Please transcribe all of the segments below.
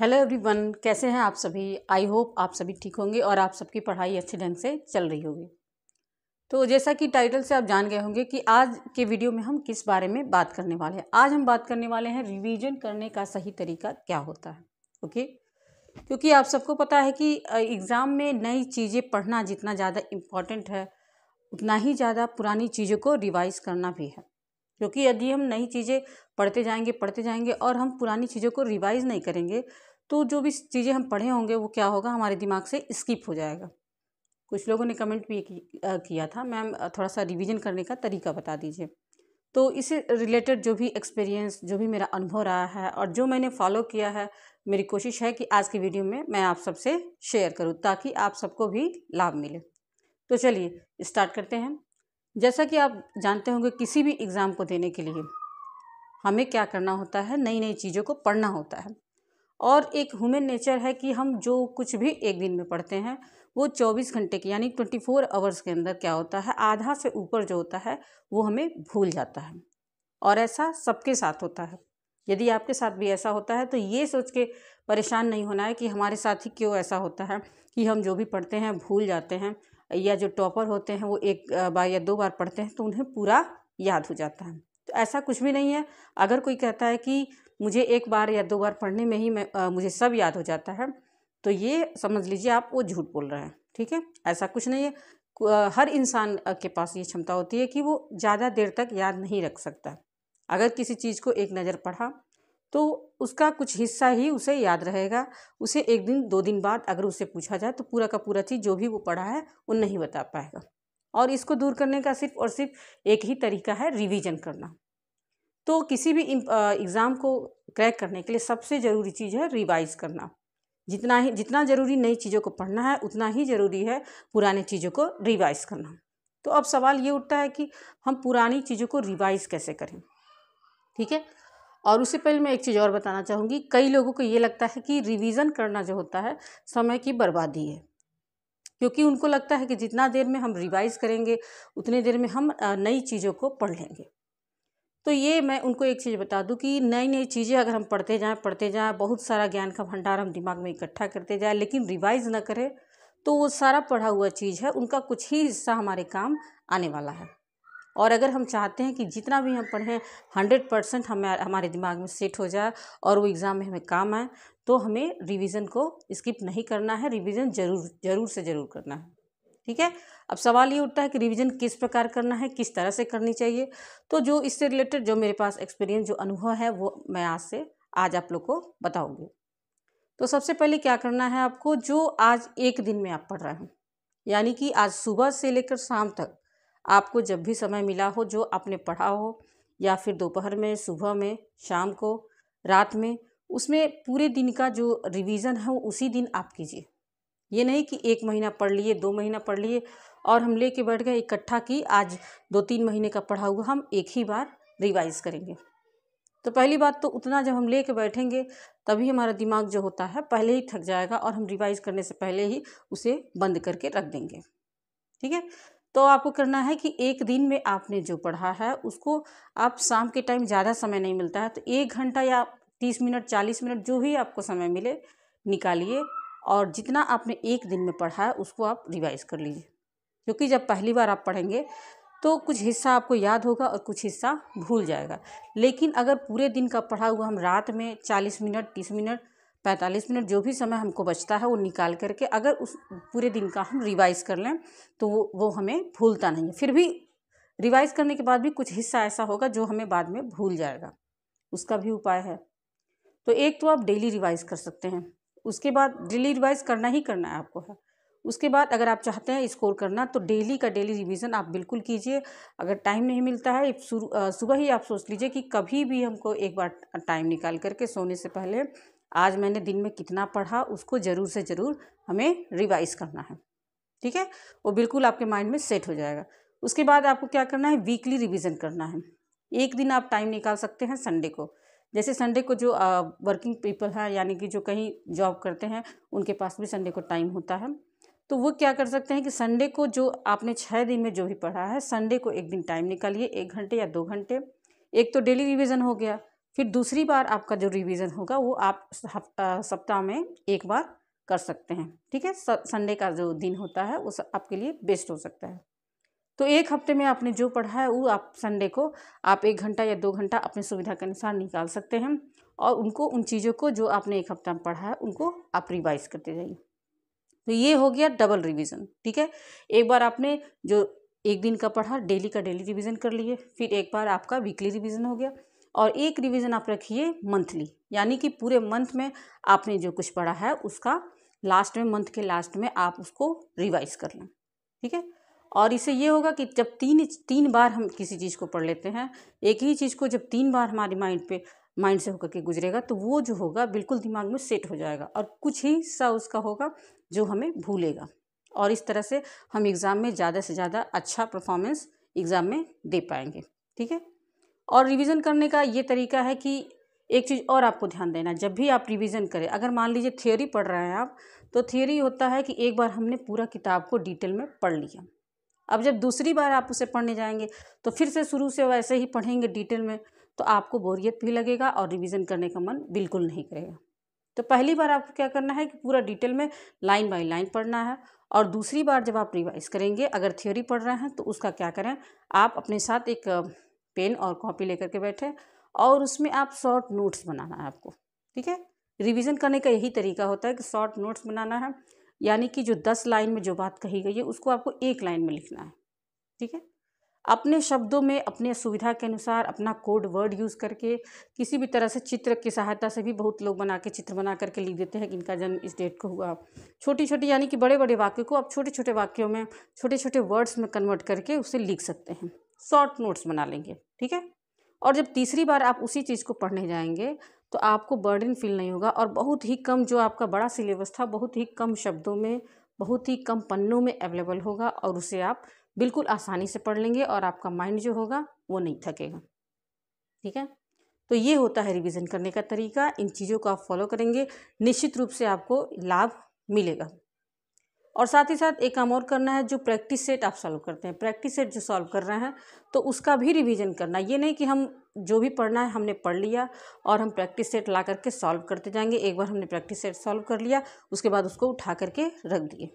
hello everyone कैसे हैं आप सभी आई होप आप सभी ठीक होंगे और आप सबकी पढ़ाई अच्छे ढंग से चल रही होगी तो जैसा कि टाइटल से आप जान गए होंगे कि आज के वीडियो में हम किस बारे में बात करने वाले हैं आज हम बात करने वाले हैं रिवीजन करने का सही तरीका क्या होता है ओके क्योंकि आप सबको पता है कि एग्ज़ाम में नई चीज़ें पढ़ना जितना ज़्यादा इम्पॉर्टेंट है उतना ही ज़्यादा पुरानी चीज़ों को रिवाइज़ करना भी है क्योंकि यदि हम नई चीज़ें पढ़ते जाएँगे पढ़ते जाएँगे और हम पुरानी चीज़ों को रिवाइज़ नहीं करेंगे तो जो भी चीज़ें हम पढ़े होंगे वो क्या होगा हमारे दिमाग से स्किप हो जाएगा कुछ लोगों ने कमेंट भी किया था मैम थोड़ा सा रिवीजन करने का तरीका बता दीजिए तो इसे रिलेटेड जो भी एक्सपीरियंस जो भी मेरा अनुभव रहा है और जो मैंने फॉलो किया है मेरी कोशिश है कि आज की वीडियो में मैं आप सबसे शेयर करूँ ताकि आप सबको भी लाभ मिले तो चलिए स्टार्ट करते हैं जैसा कि आप जानते होंगे किसी भी एग्ज़ाम को देने के लिए हमें क्या करना होता है नई नई चीज़ों को पढ़ना होता है और एक ह्यूमन नेचर है कि हम जो कुछ भी एक दिन में पढ़ते हैं वो 24 घंटे के यानी 24 आवर्स के अंदर क्या होता है आधा से ऊपर जो होता है वो हमें भूल जाता है और ऐसा सबके साथ होता है यदि आपके साथ भी ऐसा होता है तो ये सोच के परेशान नहीं होना है कि हमारे साथ ही क्यों ऐसा होता है कि हम जो भी पढ़ते हैं भूल जाते हैं या जो टॉपर होते हैं वो एक बार या दो बार पढ़ते हैं तो उन्हें पूरा याद हो जाता है तो ऐसा कुछ भी नहीं है अगर कोई कहता है कि मुझे एक बार या दो बार पढ़ने में ही मैं आ, मुझे सब याद हो जाता है तो ये समझ लीजिए आप वो झूठ बोल रहे हैं ठीक है ऐसा कुछ नहीं है हर इंसान के पास ये क्षमता होती है कि वो ज़्यादा देर तक याद नहीं रख सकता अगर किसी चीज़ को एक नज़र पढ़ा तो उसका कुछ हिस्सा ही उसे याद रहेगा उसे एक दिन दो दिन बाद अगर उसे पूछा जाए तो पूरा का पूरा चीज़ जो भी वो पढ़ा है वो नहीं बता पाएगा और इसको दूर करने का सिर्फ और सिर्फ एक ही तरीका है रिवीजन करना तो किसी भी एग्ज़ाम को क्रैक करने के लिए सबसे ज़रूरी चीज़ है रिवाइज़ करना जितना ही जितना ज़रूरी नई चीज़ों को पढ़ना है उतना ही ज़रूरी है पुराने चीज़ों को रिवाइज़ करना तो अब सवाल ये उठता है कि हम पुरानी चीज़ों को रिवाइज़ कैसे करें ठीक है और उससे पहले मैं एक चीज़ और बताना चाहूँगी कई लोगों को ये लगता है कि रिवीज़न करना जो होता है समय की बर्बादी है क्योंकि उनको लगता है कि जितना देर में हम रिवाइज़ करेंगे उतनी देर में हम नई चीज़ों को पढ़ लेंगे तो ये मैं उनको एक चीज़ बता दूं कि नई नई चीज़ें अगर हम पढ़ते जाएं पढ़ते जाएं बहुत सारा ज्ञान का भंडार हम दिमाग में इकट्ठा करते जाएं लेकिन रिवाइज़ ना करें तो वो सारा पढ़ा हुआ चीज़ है उनका कुछ ही हिस्सा हमारे काम आने वाला है और अगर हम चाहते हैं कि जितना भी हम पढ़ें हंड्रेड परसेंट हमें हमारे दिमाग में सेट हो जाए और वो एग्ज़ाम में हमें काम आए तो हमें रिवीजन को स्किप नहीं करना है रिवीजन जरूर जरूर से ज़रूर करना है ठीक है अब सवाल ये उठता है कि रिवीजन किस प्रकार करना है किस तरह से करनी चाहिए तो जो इससे रिलेटेड जो मेरे पास एक्सपीरियंस जो अनुभव है वो मैं आज से आज आप लोग को बताऊँगी तो सबसे पहले क्या करना है आपको जो आज एक दिन में आप पढ़ रहे हैं यानी कि आज सुबह से लेकर शाम तक आपको जब भी समय मिला हो जो आपने पढ़ा हो या फिर दोपहर में सुबह में शाम को रात में उसमें पूरे दिन का जो रिवीजन है वो उसी दिन आप कीजिए ये नहीं कि एक महीना पढ़ लिए दो महीना पढ़ लिए और हम ले बैठ गए इकट्ठा कि आज दो तीन महीने का पढ़ा हुआ हम एक ही बार रिवाइज़ करेंगे तो पहली बात तो उतना जब हम ले कर बैठेंगे तभी हमारा दिमाग जो होता है पहले ही थक जाएगा और हम रिवाइज़ करने से पहले ही उसे बंद करके रख देंगे ठीक है तो आपको करना है कि एक दिन में आपने जो पढ़ा है उसको आप शाम के टाइम ज़्यादा समय नहीं मिलता है तो एक घंटा या तीस मिनट चालीस मिनट जो भी आपको समय मिले निकालिए और जितना आपने एक दिन में पढ़ा है उसको आप रिवाइज़ कर लीजिए क्योंकि जब पहली बार आप पढ़ेंगे तो कुछ हिस्सा आपको याद होगा और कुछ हिस्सा भूल जाएगा लेकिन अगर पूरे दिन का पढ़ा हुआ हम रात में चालीस मिनट तीस मिनट पैंतालीस मिनट जो भी समय हमको बचता है वो निकाल करके अगर उस पूरे दिन का हम रिवाइज कर लें तो वो वो हमें भूलता नहीं है फिर भी रिवाइज करने के बाद भी कुछ हिस्सा ऐसा होगा जो हमें बाद में भूल जाएगा उसका भी उपाय है तो एक तो आप डेली रिवाइज कर सकते हैं उसके बाद डेली रिवाइज करना ही करना है आपको है उसके बाद अगर आप चाहते हैं स्कोर करना तो डेली का डेली रिवीजन आप बिल्कुल कीजिए अगर टाइम नहीं मिलता है सुबह ही आप सोच लीजिए कि कभी भी हमको एक बार टाइम निकाल करके सोने से पहले आज मैंने दिन में कितना पढ़ा उसको ज़रूर से ज़रूर हमें रिवाइज़ करना है ठीक है वो बिल्कुल आपके माइंड में सेट हो जाएगा उसके बाद आपको क्या करना है वीकली रिविज़न करना है एक दिन आप टाइम निकाल सकते हैं संडे को जैसे संडे को जो वर्किंग पीपल हैं यानी कि जो कहीं जॉब करते हैं उनके पास भी संडे को टाइम होता है तो वो क्या कर सकते हैं कि संडे को जो आपने छः दिन में जो भी पढ़ा है संडे को एक दिन टाइम निकालिए एक घंटे या दो घंटे एक तो डेली रिविज़न हो गया फिर दूसरी बार आपका जो रिवीजन होगा वो आप सप्ताह में एक बार कर सकते हैं ठीक है संडे का जो दिन होता है उस आपके लिए बेस्ट हो सकता है तो एक हफ्ते में आपने जो पढ़ा है वो आप संडे को आप एक घंटा या दो घंटा अपनी सुविधा के अनुसार निकाल सकते हैं और उनको उन चीज़ों को जो आपने एक हफ्ता में पढ़ा है उनको आप रिवाइज करते जाइए तो ये हो गया डबल रिवीजन ठीक है एक बार आपने जो एक दिन का पढ़ा डेली का डेली रिवीजन कर लिए फिर एक बार आपका वीकली रिवीजन हो गया और एक रिवीजन आप रखिए मंथली यानी कि पूरे मंथ में आपने जो कुछ पढ़ा है उसका लास्ट में मंथ के लास्ट में आप उसको रिवाइज कर लें ठीक है और इससे ये होगा कि जब तीन तीन बार हम किसी चीज़ को पढ़ लेते हैं एक ही चीज़ को जब तीन बार हमारे माइंड पे माइंड से होकर के गुजरेगा तो वो जो होगा बिल्कुल दिमाग में सेट हो जाएगा और कुछ ही सा उसका होगा जो हमें भूलेगा और इस तरह से हम एग्ज़ाम में ज़्यादा से ज़्यादा अच्छा परफॉर्मेंस एग्ज़ाम में दे पाएंगे ठीक है और रिवीजन करने का ये तरीका है कि एक चीज़ और आपको ध्यान देना जब भी आप रिवीजन करें अगर मान लीजिए थियोरी पढ़ रहे हैं आप तो थियोरी होता है कि एक बार हमने पूरा किताब को डिटेल में पढ़ लिया अब जब दूसरी बार आप उसे पढ़ने जाएंगे तो फिर से शुरू से वैसे ही पढ़ेंगे डिटेल में तो आपको बोरियत भी लगेगा और रिवीजन करने का मन बिल्कुल नहीं करेगा तो पहली बार आपको क्या करना है कि पूरा डिटेल में लाइन बाय लाइन पढ़ना है और दूसरी बार जब आप रिवाइज करेंगे अगर थ्योरी पढ़ रहे हैं तो उसका क्या करें आप अपने साथ एक पेन और कॉपी लेकर के बैठे और उसमें आप शॉर्ट नोट्स बनाना है आपको ठीक है रिवीजन करने का यही तरीका होता है कि शॉर्ट नोट्स बनाना है यानी कि जो दस लाइन में जो बात कही गई है उसको आपको एक लाइन में लिखना है ठीक है अपने शब्दों में अपने सुविधा के अनुसार अपना कोड वर्ड यूज़ करके किसी भी तरह से चित्र की सहायता से भी बहुत लोग बना के चित्र बना करके लिख देते हैं कि इनका जन्म इस डेट को हुआ छोटी छोटी यानी कि बड़े बड़े वाक्य को आप छोटे छोटे वाक्यों में छोटे छोटे वर्ड्स में कन्वर्ट करके उसे लिख सकते हैं शॉर्ट नोट्स बना लेंगे ठीक है और जब तीसरी बार आप उसी चीज़ को पढ़ने जाएंगे तो आपको बर्डन फील नहीं होगा और बहुत ही कम जो आपका बड़ा सिलेबस था बहुत ही कम शब्दों में बहुत ही कम पन्नों में अवेलेबल होगा और उसे आप बिल्कुल आसानी से पढ़ लेंगे और आपका माइंड जो होगा वो नहीं थकेगा ठीक है तो ये होता है रिवीजन करने का तरीका इन चीज़ों को आप फॉलो करेंगे निश्चित रूप से आपको लाभ मिलेगा और साथ ही साथ एक काम और करना है जो प्रैक्टिस सेट आप सॉल्व करते हैं प्रैक्टिस सेट जो सॉल्व कर रहे हैं तो उसका भी रिवीजन करना ये नहीं कि हम जो भी पढ़ना है हमने पढ़ लिया और हम प्रैक्टिस सेट ला करके सॉल्व करते जाएंगे एक बार हमने प्रैक्टिस सेट सॉल्व कर लिया उसके बाद उसको उठा करके रख दिए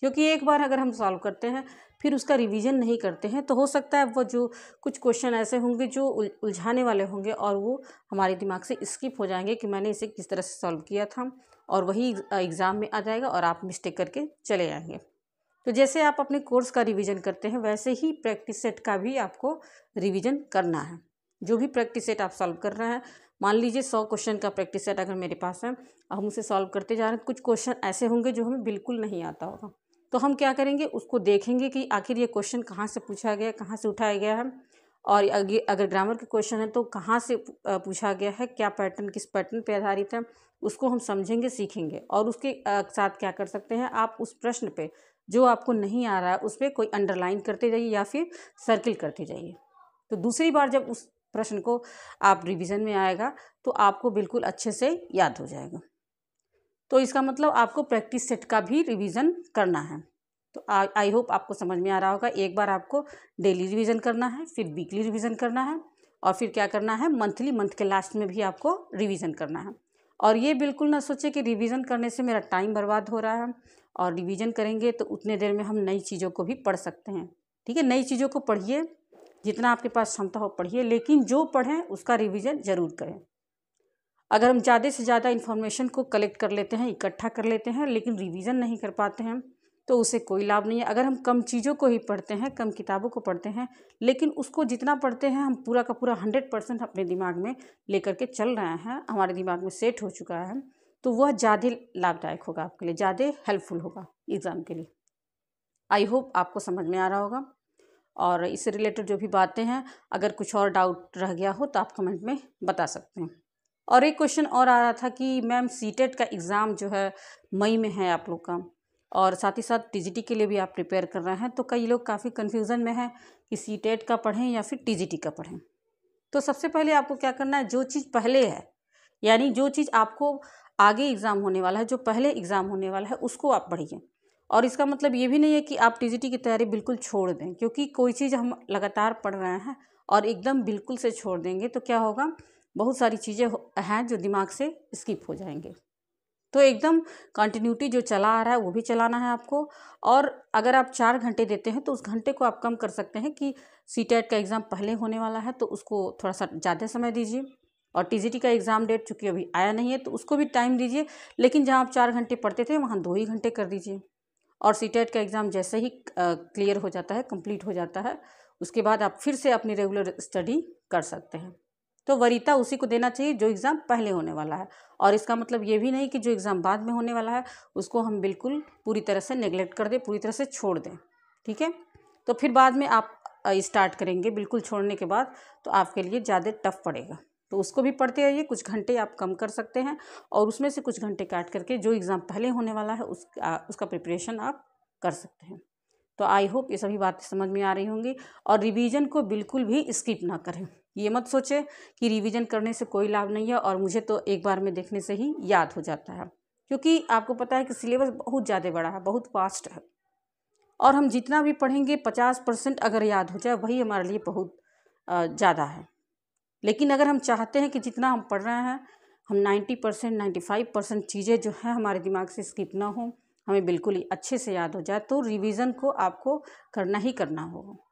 क्योंकि एक बार अगर हम सॉल्व करते हैं फिर उसका रिवीजन नहीं करते हैं तो हो सकता है वो जो कुछ क्वेश्चन ऐसे होंगे जो उलझाने वाले होंगे और वो हमारे दिमाग से स्किप हो जाएंगे कि मैंने इसे किस तरह से सॉल्व किया था और वही एग्ज़ाम में आ जाएगा और आप मिस्टेक करके चले आएंगे तो जैसे आप अपने कोर्स का रिवीजन करते हैं वैसे ही प्रैक्टिस सेट का भी आपको रिवीजन करना है जो भी प्रैक्टिस सेट आप सॉल्व कर रहे हैं मान लीजिए सौ क्वेश्चन का प्रैक्टिस सेट अगर मेरे पास है और हम उसे सॉल्व करते जा रहे हैं कुछ क्वेश्चन ऐसे होंगे जो हमें बिल्कुल नहीं आता होगा तो हम क्या करेंगे उसको देखेंगे कि आखिर ये क्वेश्चन कहाँ से पूछा गया कहाँ से उठाया गया है और अगर ग्रामर के क्वेश्चन है तो कहाँ से पूछा गया है क्या पैटर्न किस पैटर्न पर आधारित है उसको हम समझेंगे सीखेंगे और उसके साथ क्या कर सकते हैं आप उस प्रश्न पे जो आपको नहीं आ रहा है उस पर कोई अंडरलाइन करते जाइए या फिर सर्किल करते जाइए तो दूसरी बार जब उस प्रश्न को आप रिवीजन में आएगा तो आपको बिल्कुल अच्छे से याद हो जाएगा तो इसका मतलब आपको प्रैक्टिस सेट का भी रिवीजन करना है तो आई होप आपको समझ में आ रहा होगा एक बार आपको डेली रिवीजन करना है फिर वीकली रिवीजन करना है और फिर क्या करना है मंथली मंथ के लास्ट में भी आपको रिवीजन करना है और ये बिल्कुल ना सोचे कि रिवीजन करने से मेरा टाइम बर्बाद हो रहा है और रिवीजन करेंगे तो उतने देर में हम नई चीज़ों को भी पढ़ सकते हैं ठीक है नई चीज़ों को पढ़िए जितना आपके पास क्षमता हो पढ़िए लेकिन जो पढ़ें उसका रिवीजन ज़रूर करें अगर हम ज़्यादा से ज़्यादा इन्फॉर्मेशन को कलेक्ट कर लेते हैं इकट्ठा कर लेते हैं लेकिन रिवीजन नहीं कर पाते हैं तो उसे कोई लाभ नहीं है अगर हम कम चीज़ों को ही पढ़ते हैं कम किताबों को पढ़ते हैं लेकिन उसको जितना पढ़ते हैं हम पूरा का पूरा हंड्रेड परसेंट अपने दिमाग में लेकर के चल रहे हैं हमारे दिमाग में सेट हो चुका है तो वह ज़्यादा लाभदायक होगा आपके लिए ज़्यादा हेल्पफुल होगा एग्ज़ाम के लिए आई होप आपको समझ में आ रहा होगा और इससे रिलेटेड जो भी बातें हैं अगर कुछ और डाउट रह गया हो तो आप कमेंट में बता सकते हैं और एक क्वेश्चन और आ रहा था कि मैम सी का एग्ज़ाम जो है मई में है आप लोग का और साथ ही साथ टीजीटी के लिए भी आप प्रिपेयर कर रहे हैं तो कई लोग काफ़ी कन्फ्यूज़न में हैं कि सी टेट e का पढ़ें या फिर टीजीटी का पढ़ें तो सबसे पहले आपको क्या करना है जो चीज़ पहले है यानी जो चीज़ आपको आगे एग्ज़ाम होने वाला है जो पहले एग्ज़ाम होने वाला है उसको आप पढ़िए और इसका मतलब ये भी नहीं है कि आप टीजीटी की तैयारी बिल्कुल छोड़ दें क्योंकि कोई चीज़ हम लगातार पढ़ रहे हैं और एकदम बिल्कुल से छोड़ देंगे तो क्या होगा बहुत सारी चीज़ें हैं जो दिमाग से स्किप हो जाएंगे तो एकदम कंटिन्यूटी जो चला आ रहा है वो भी चलाना है आपको और अगर आप चार घंटे देते हैं तो उस घंटे को आप कम कर सकते हैं कि सी टेट का एग्ज़ाम पहले होने वाला है तो उसको थोड़ा सा ज़्यादा समय दीजिए और टी का एग्ज़ाम डेट चूँकि अभी आया नहीं है तो उसको भी टाइम दीजिए लेकिन जहाँ आप चार घंटे पढ़ते थे वहाँ दो ही घंटे कर दीजिए और सी का एग्ज़ाम जैसे ही क्लियर हो जाता है कंप्लीट हो जाता है उसके बाद आप फिर से अपनी रेगुलर स्टडी कर सकते हैं तो वरीता उसी को देना चाहिए जो एग्ज़ाम पहले होने वाला है और इसका मतलब ये भी नहीं कि जो एग्ज़ाम बाद में होने वाला है उसको हम बिल्कुल पूरी तरह से नेग्लेक्ट कर दें पूरी तरह से छोड़ दें ठीक है तो फिर बाद में आप स्टार्ट करेंगे बिल्कुल छोड़ने के बाद तो आपके लिए ज़्यादा टफ पड़ेगा तो उसको भी पढ़ते रहिए कुछ घंटे आप कम कर सकते हैं और उसमें से कुछ घंटे काट करके जो एग्ज़ाम पहले होने वाला है उस आ, उसका प्रिपरेशन आप कर सकते हैं तो आई होप ये सभी बातें समझ में आ रही होंगी और रिवीजन को बिल्कुल भी स्किप ना करें ये मत सोचे कि रिवीजन करने से कोई लाभ नहीं है और मुझे तो एक बार में देखने से ही याद हो जाता है क्योंकि आपको पता है कि सिलेबस बहुत ज़्यादा बड़ा है बहुत फास्ट है और हम जितना भी पढ़ेंगे पचास परसेंट अगर याद हो जाए वही हमारे लिए बहुत ज़्यादा है लेकिन अगर हम चाहते हैं कि जितना हम पढ़ रहे हैं हम ninety percent ninety five percent चीज़ें जो हैं हमारे दिमाग से स्किप ना हो हमें बिल्कुल ही अच्छे से याद हो जाए तो रिवीजन को आपको करना ही करना होगा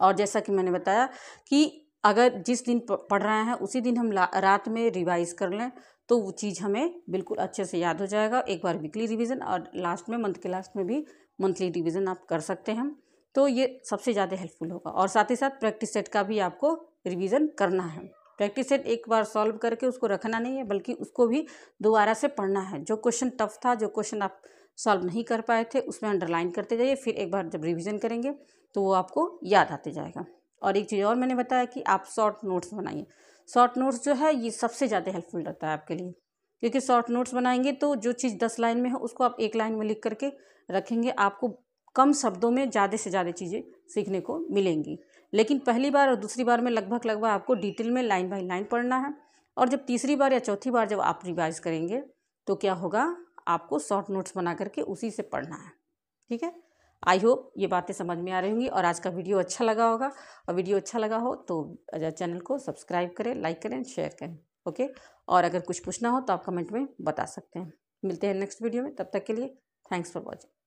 और जैसा कि मैंने बताया कि अगर जिस दिन पढ़ रहे हैं उसी दिन हम रात में रिवाइज़ कर लें तो वो चीज़ हमें बिल्कुल अच्छे से याद हो जाएगा एक बार वीकली रिवीजन और लास्ट में मंथ के लास्ट में भी मंथली रिवीजन आप कर सकते हैं तो ये सबसे ज़्यादा हेल्पफुल होगा और साथ ही साथ प्रैक्टिस सेट का भी आपको रिवीजन करना है प्रैक्टिस सेट एक बार सॉल्व करके उसको रखना नहीं है बल्कि उसको भी दोबारा से पढ़ना है जो क्वेश्चन टफ था जो क्वेश्चन आप सॉल्व नहीं कर पाए थे उसमें अंडरलाइन करते जाइए फिर एक बार जब रिविज़न करेंगे तो वो आपको याद आते जाएगा और एक चीज़ और मैंने बताया कि आप शॉर्ट नोट्स बनाइए शॉर्ट नोट्स जो है ये सबसे ज़्यादा हेल्पफुल रहता है आपके लिए क्योंकि शॉर्ट नोट्स बनाएंगे तो जो चीज़ दस लाइन में है उसको आप एक लाइन में लिख करके रखेंगे आपको कम शब्दों में ज़्यादा से ज़्यादा चीज़ें सीखने को मिलेंगी लेकिन पहली बार और दूसरी बार में लगभग लगभग आपको डिटेल में लाइन बाई लाइन पढ़ना है और जब तीसरी बार या चौथी बार जब आप रिवाइज करेंगे तो क्या होगा आपको शॉर्ट नोट्स बना करके उसी से पढ़ना है ठीक है आई होप ये बातें समझ में आ रही होंगी और आज का वीडियो अच्छा लगा होगा और वीडियो अच्छा लगा हो तो चैनल को सब्सक्राइब करें लाइक करें शेयर करें ओके और अगर कुछ पूछना हो तो आप कमेंट में बता सकते हैं मिलते हैं नेक्स्ट वीडियो में तब तक के लिए थैंक्स फॉर वॉचिंग